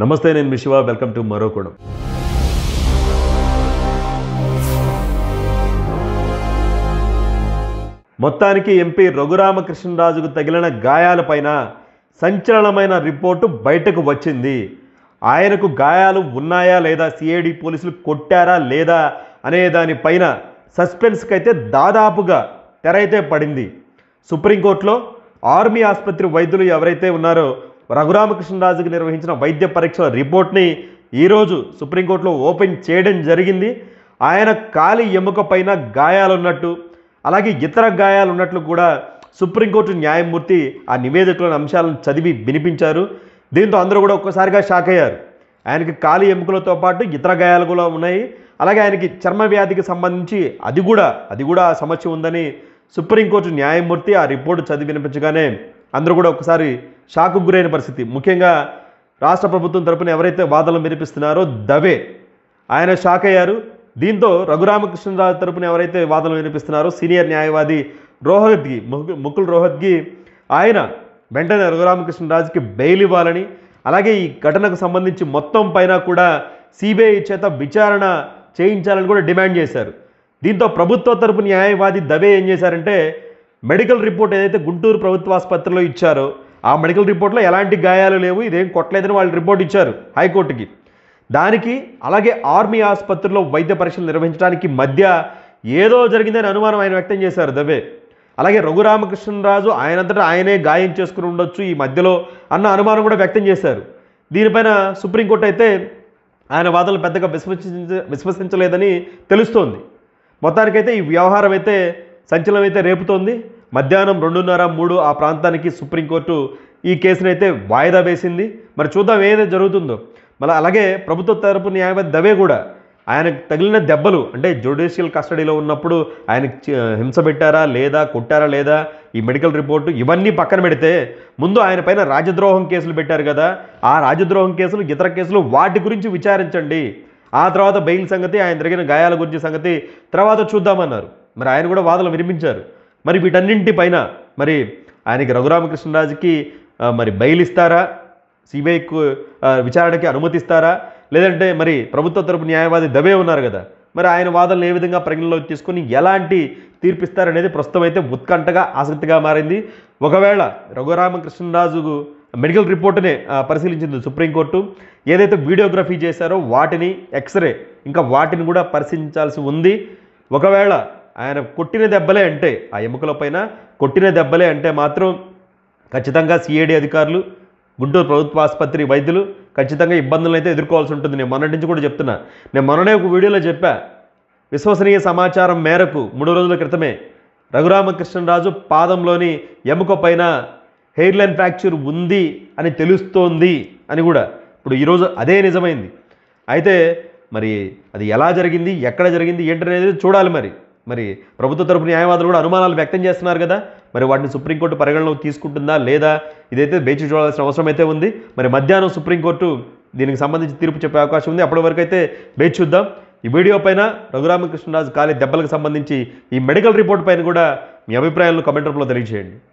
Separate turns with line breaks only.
నమస్తే నేను మిశివ welcome to మరో కోణం మొత్తానికి ఎంపీ రఘురామకృష్ణరాజుకు తగిలిన గాయాలపైన సంచలనమైన రిపోర్టు బయటకు వచ్చింది ఆయనకు గాయాలు ఉన్నాయా లేదా సిఐడి పోలీసులు కొట్టారా లేదా అనే దానిపైన సస్పెన్స్కి అయితే దాదాపుగా తెరైతే పడింది సుప్రీంకోర్టులో ఆర్మీ ఆసుపత్రి వైద్యులు ఎవరైతే ఉన్నారో రఘురామకృష్ణరాజుకి నిర్వహించిన వైద్య పరీక్షల రిపోర్ట్ని ఈరోజు సుప్రీంకోర్టులో ఓపెన్ చేయడం జరిగింది ఆయన కాలి ఎముక పైన గాయాలున్నట్టు అలాగే ఇతర గాయాలున్నట్లు కూడా సుప్రీంకోర్టు న్యాయమూర్తి ఆ నివేదికలోని అంశాలను చదివి వినిపించారు దీంతో అందరూ కూడా ఒక్కసారిగా షాక్ అయ్యారు ఆయనకి కాలి ఎముకలతో పాటు ఇతర గాయాలు కూడా ఉన్నాయి అలాగే ఆయనకి చర్మ వ్యాధికి సంబంధించి అది కూడా అది కూడా సమస్య ఉందని సుప్రీంకోర్టు న్యాయమూర్తి ఆ రిపోర్టు చదివి వినిపించగానే అందరూ కూడా ఒకసారి షాకు గురైన పరిస్థితి ముఖ్యంగా రాష్ట్ర ప్రభుత్వం తరపున ఎవరైతే వాదనలు వినిపిస్తున్నారో దవే ఆయన షాక్ అయ్యారు దీంతో రఘురామకృష్ణరాజు తరపున ఎవరైతే వాదనలు వినిపిస్తున్నారో సీనియర్ న్యాయవాది రోహత్గి ముకుల్ రోహత్గి ఆయన వెంటనే రఘురామకృష్ణరాజుకి బెయిల్ ఇవ్వాలని అలాగే ఈ ఘటనకు సంబంధించి మొత్తం పైన కూడా సిబిఐ చేత విచారణ చేయించాలని కూడా డిమాండ్ చేశారు దీంతో ప్రభుత్వ తరపు న్యాయవాది దవే ఏం చేశారంటే మెడికల్ రిపోర్ట్ ఏదైతే గుంటూరు ప్రభుత్వ ఆసుపత్రిలో ఇచ్చారో ఆ మెడికల్ రిపోర్ట్లో ఎలాంటి గాయాలు లేవు ఇదేం కొట్టలేదని వాళ్ళు రిపోర్ట్ ఇచ్చారు హైకోర్టుకి దానికి అలాగే ఆర్మీ ఆసుపత్రిలో వైద్య పరీక్షలు నిర్వహించడానికి మధ్య ఏదో జరిగిందని అనుమానం ఆయన వ్యక్తం చేశారు దవే అలాగే రఘురామకృష్ణరాజు ఆయనంతటా ఆయనే గాయం చేసుకుని ఉండొచ్చు ఈ మధ్యలో అన్న అనుమానం కూడా వ్యక్తం చేశారు దీనిపైన సుప్రీంకోర్టు అయితే ఆయన వాదనలు పెద్దగా విశ్వసించ విశ్వసించలేదని తెలుస్తోంది మొత్తానికైతే ఈ వ్యవహారం అయితే సంచలనం అయితే రేపుతోంది మధ్యాహ్నం రెండున్నర మూడు ఆ ప్రాంతానికి సుప్రీంకోర్టు ఈ కేసునైతే వాయిదా వేసింది మరి చూద్దాం ఏదైతే జరుగుతుందో మళ్ళీ అలాగే ప్రభుత్వ తరపు న్యాయవాది దవే కూడా ఆయనకు తగిలిన దెబ్బలు అంటే జ్యుడిషియల్ కస్టడీలో ఉన్నప్పుడు ఆయనకు హింస పెట్టారా లేదా కొట్టారా లేదా ఈ మెడికల్ రిపోర్టు ఇవన్నీ పక్కన పెడితే ముందు ఆయన పైన రాజద్రోహం కేసులు పెట్టారు కదా ఆ రాజద్రోహం కేసులు ఇతర కేసులు వాటి గురించి విచారించండి ఆ తర్వాత బెయిల్ సంగతి ఆయన జరిగిన గాయాల గురించి సంగతి తర్వాత చూద్దామన్నారు మరి ఆయన కూడా వాదనలు వినిపించారు మరి వీటన్నింటిపైన మరి ఆయనకి రఘురామకృష్ణరాజుకి మరి బెయిల్ ఇస్తారా సిబిఐకు విచారణకి అనుమతిస్తారా లేదంటే మరి ప్రభుత్వ తరపు న్యాయవాది దబే ఉన్నారు కదా మరి ఆయన వాదనలు ఏ విధంగా పరిగణలోకి తీసుకుని ఎలాంటి తీర్పిస్తారనేది ప్రస్తుతం అయితే ఉత్కంఠగా ఆసక్తిగా మారింది ఒకవేళ రఘురామకృష్ణరాజు మెడికల్ రిపోర్టునే పరిశీలించింది సుప్రీంకోర్టు ఏదైతే వీడియోగ్రఫీ చేశారో వాటిని ఎక్స్రే ఇంకా వాటిని కూడా పరిశీలించాల్సి ఉంది ఒకవేళ ఆయన కొట్టిన దెబ్బలే అంటే ఆ ఎముకల పైన కొట్టిన దెబ్బలే అంటే మాత్రం ఖచ్చితంగా సిఐడి అధికారులు గుంటూరు ప్రభుత్వ ఆసుపత్రి వైద్యులు ఖచ్చితంగా ఇబ్బందులను అయితే ఎదుర్కోవాల్సి ఉంటుంది నేను మొన్నటి నుంచి కూడా చెప్తున్నా నేను మొన్ననే ఒక వీడియోలో చెప్పా విశ్వసనీయ సమాచారం మేరకు మూడు రోజుల క్రితమే రఘురామకృష్ణరాజు పాదంలోని ఎముక పైన లైన్ ఫ్రాక్చర్ ఉంది అని తెలుస్తోంది అని కూడా ఇప్పుడు ఈరోజు అదే నిజమైంది అయితే మరి అది ఎలా జరిగింది ఎక్కడ జరిగింది ఏంటనేది చూడాలి మరి మరి ప్రభుత్వ తరపు న్యాయవాదులు కూడా అనుమానాలు వ్యక్తం చేస్తున్నారు కదా మరి వాటిని సుప్రీంకోర్టు పరిగణలోకి తీసుకుంటుందా లేదా ఇదైతే బేచి చూడాల్సిన అవసరం అయితే ఉంది మరి మధ్యాహ్నం సుప్రీంకోర్టు దీనికి సంబంధించి తీర్పు చెప్పే అవకాశం ఉంది అప్పటి వరకు అయితే బేచి చూద్దాం ఈ వీడియో పైన రఘురామకృష్ణరాజు కాలి దెబ్బలకు సంబంధించి ఈ మెడికల్ రిపోర్ట్ పైన కూడా మీ అభిప్రాయాలను కమెంట్ రూపంలో తెలియజేయండి